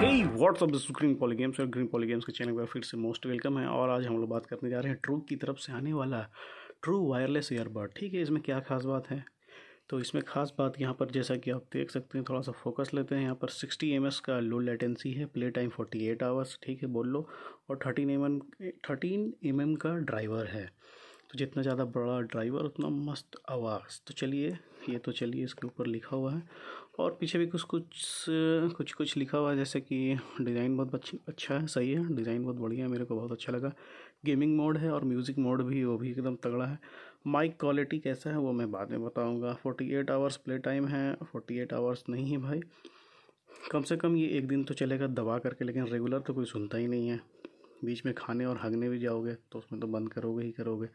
hey what's up this green poly games और green poly games के channel पर फिर से मोस्ट वेलकम है और आज हम लोग बात करने जा रहे हैं ट्रू की तरफ से आने वाला ट्रू वायरलेस ईयरबड ठीक है इसमें क्या खास बात है तो इसमें खास बात यहाँ पर जैसा कि आप देख सकते हैं थोड़ा सा फोकस लेते हैं यहाँ पर 60 एम का लो लेटेंसी है प्ले टाइम 48 आवर्स ठीक है बोल लो और 13 M M thirteen M M का ड्राइवर है तो जितना ज़्यादा बड़ा ड्राइवर उतना मस्त आवाज़ तो चलिए ये तो चलिए इसके ऊपर लिखा हुआ है और पीछे भी कुछ कुछ कुछ कुछ लिखा हुआ है जैसे कि डिज़ाइन बहुत अच्छा है सही है डिज़ाइन बहुत बढ़िया है मेरे को बहुत अच्छा लगा गेमिंग मोड है और म्यूज़िक मोड भी वो भी एकदम तगड़ा है माइक क्वालिटी कैसा है वो मैं बाद में बताऊँगा forty eight hours play time है फोर्टी एट आवर्स नहीं है भाई कम से कम ये एक दिन तो चलेगा दबा करके लेकिन रेगुलर तो कोई सुनता ही नहीं है बीच में खाने और हगने भी जाओगे तो उसमें तो बंद करोगे ही करोगे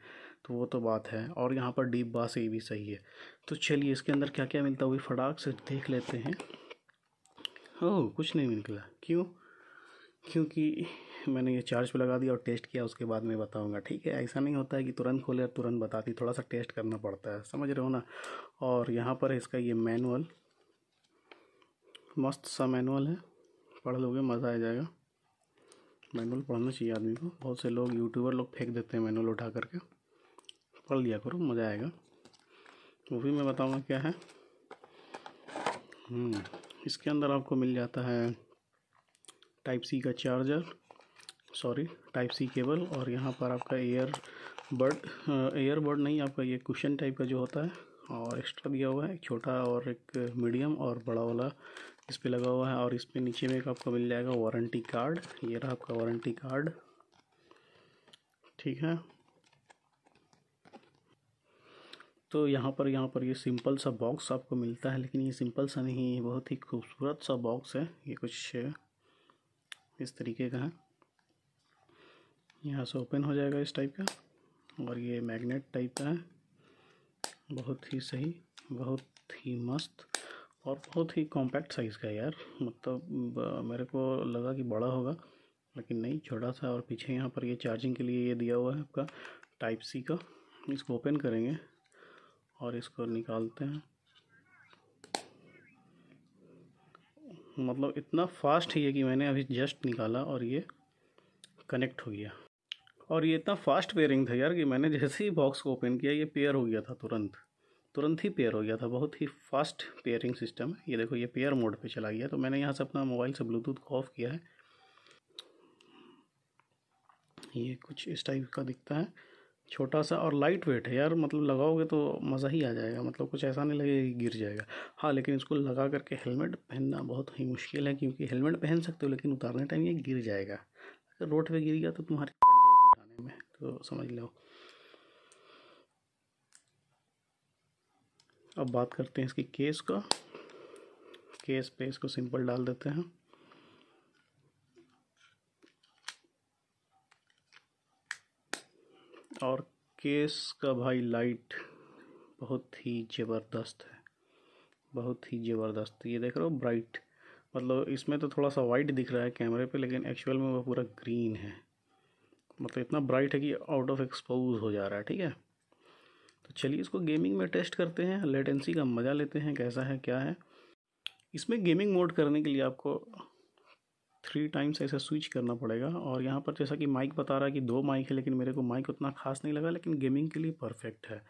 तो वो तो बात है और यहाँ पर डीप बास ये भी सही है तो चलिए इसके अंदर क्या क्या मिलता हुआ फटाक से देख लेते हैं हो कुछ नहीं निकला क्यों क्योंकि मैंने ये चार्ज पे लगा दिया और टेस्ट किया उसके बाद मैं बताऊंगा ठीक है ऐसा नहीं होता है कि तुरंत खोले और तुरंत बताती थोड़ा सा टेस्ट करना पड़ता है समझ रहे हो ना और यहाँ पर इसका ये मैनुअल मस्त सा मैनुअल है पढ़ लोगे मज़ा आ जाएगा मैनुअल पढ़ना चाहिए आदमी को बहुत से लोग यूट्यूबर लोग फेंक देते हैं मैनुअल उठा करके पढ़ लिया करो मज़ा आएगा वो भी मैं बताऊँगा क्या है हम्म, इसके अंदर आपको मिल जाता है टाइप सी का charger sorry type C cable और यहाँ पर आपका एयर बर्ड एयर बर्ड नहीं आपका ये कुशन टाइप का जो होता है और एक्स्ट्रा दिया हुआ है एक छोटा और एक मीडियम और बड़ा वाला इस पर लगा हुआ है और इस पर नीचे में एक आपको मिल जाएगा वारंटी कार्ड ये रहा आपका वारंटी कार्ड ठीक है तो यहाँ पर यहाँ पर ये सिंपल सा बॉक्स आपको मिलता है लेकिन ये सिंपल सा नहीं ये बहुत ही खूबसूरत सा बॉक्स है ये कुछ इस तरीके का है यहाँ से ओपन हो जाएगा इस टाइप का और ये मैग्नेट टाइप का है बहुत ही सही बहुत ही मस्त और बहुत ही कॉम्पैक्ट साइज़ का यार मतलब मेरे को लगा कि बड़ा होगा लेकिन नहीं छोटा सा और पीछे यहाँ पर ये चार्जिंग के लिए ये दिया हुआ है आपका टाइप सी का इसको ओपन करेंगे और इसको निकालते हैं मतलब इतना फास्ट है ये कि मैंने अभी जस्ट निकाला और ये कनेक्ट हो गया और ये इतना फास्ट पेयरिंग था यार कि मैंने जैसे ही बॉक्स को ओपन किया ये पेयर हो गया था तुरंत तुरंत ही पेयर हो गया था बहुत ही फास्ट पेयरिंग सिस्टम है ये देखो ये पेयर मोड पे चला गया तो मैंने यहाँ से अपना मोबाइल से ब्लूटूथ को ऑफ किया है ये कुछ इस टाइप का दिखता है छोटा सा और लाइट वेट है यार मतलब लगाओगे तो मज़ा ही आ जाएगा मतलब कुछ ऐसा नहीं लगेगा कि गिर जाएगा हाँ लेकिन इसको लगा करके हेलमेट पहनना बहुत ही मुश्किल है क्योंकि हेलमेट पहन सकते हो लेकिन उतारने टाइम ये गिर जाएगा अगर रोड पे गिर गया तो तुम्हारी पड़ जाएगी उठाने में तो समझ लो अब बात करते हैं इसकी केस का केस पे इसको सिंपल डाल देते हैं और केस का भाई लाइट बहुत ही ज़बरदस्त है बहुत ही ज़बरदस्त ये देख रहे हो ब्राइट मतलब इसमें तो थोड़ा सा वाइट दिख रहा है कैमरे पे लेकिन एक्चुअल में वो पूरा ग्रीन है मतलब इतना ब्राइट है कि आउट ऑफ एक्सपोज हो जा रहा है ठीक है तो चलिए इसको गेमिंग में टेस्ट करते हैं लेटेंसी का मज़ा लेते हैं कैसा है क्या है इसमें गेमिंग मोड करने के लिए आपको थ्री टाइम्स ऐसा स्विच करना पड़ेगा और यहाँ पर जैसा कि माइक बता रहा है कि दो माइक है लेकिन मेरे को माइक उतना खास नहीं लगा लेकिन गेमिंग के लिए परफेक्ट है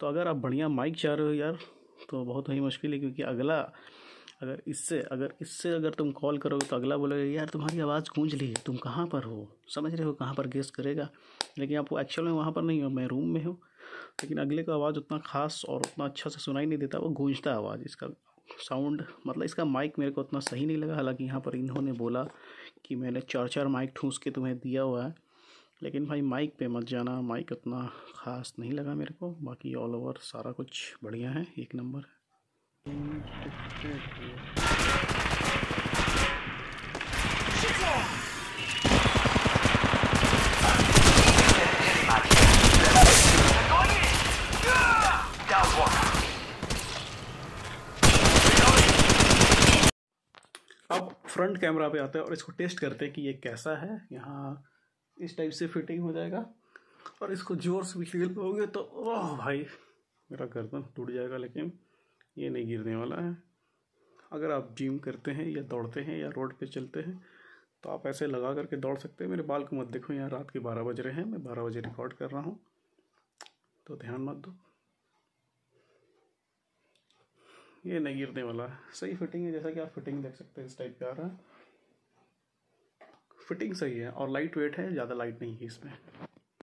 तो अगर आप बढ़िया माइक चाह रहे हो यार तो बहुत ही मुश्किल है क्योंकि अगला अगर इससे अगर इससे अगर तुम कॉल करोगे तो अगला बोलेगा यार तुम्हारी आवाज़ गूंज ली है तुम कहाँ पर हो समझ रहे हो कहाँ पर गेस्ट करेगा लेकिन आप एक्चुअल में वहाँ पर नहीं हो मैं रूम में हूँ लेकिन अगले का आवाज़ उतना खास और उतना अच्छा से सुनाई नहीं देता वो गूंजता आवाज़ इसका साउंड मतलब इसका माइक मेरे को उतना सही नहीं लगा हालांकि यहाँ पर इन्होंने बोला कि मैंने चार चार माइक ठूस के तुम्हें दिया हुआ है लेकिन भाई माइक पे मत जाना माइक उतना ख़ास नहीं लगा मेरे को बाकी ऑल ओवर सारा कुछ बढ़िया है एक नंबर है अब फ्रंट कैमरा पे आते हैं और इसको टेस्ट करते हैं कि ये कैसा है यहाँ इस टाइप से फिटिंग हो जाएगा और इसको जोर से भी खेल लोगे तो ओह भाई मेरा गर्दन टूट जाएगा लेकिन ये नहीं गिरने वाला है अगर आप जिम करते हैं या दौड़ते हैं या रोड पे चलते हैं तो आप ऐसे लगा करके दौड़ सकते हैं मेरे बाल को मत देखो यहाँ रात के बारह बज रहे हैं मैं बारह बजे रिकॉर्ड कर रहा हूँ तो ध्यान मत दो ये नहीं गिरने वाला सही फिटिंग है जैसा कि आप फिटिंग देख सकते हैं इस टाइप का आ रहा है फिटिंग सही है और लाइट वेट है ज़्यादा लाइट नहीं है इसमें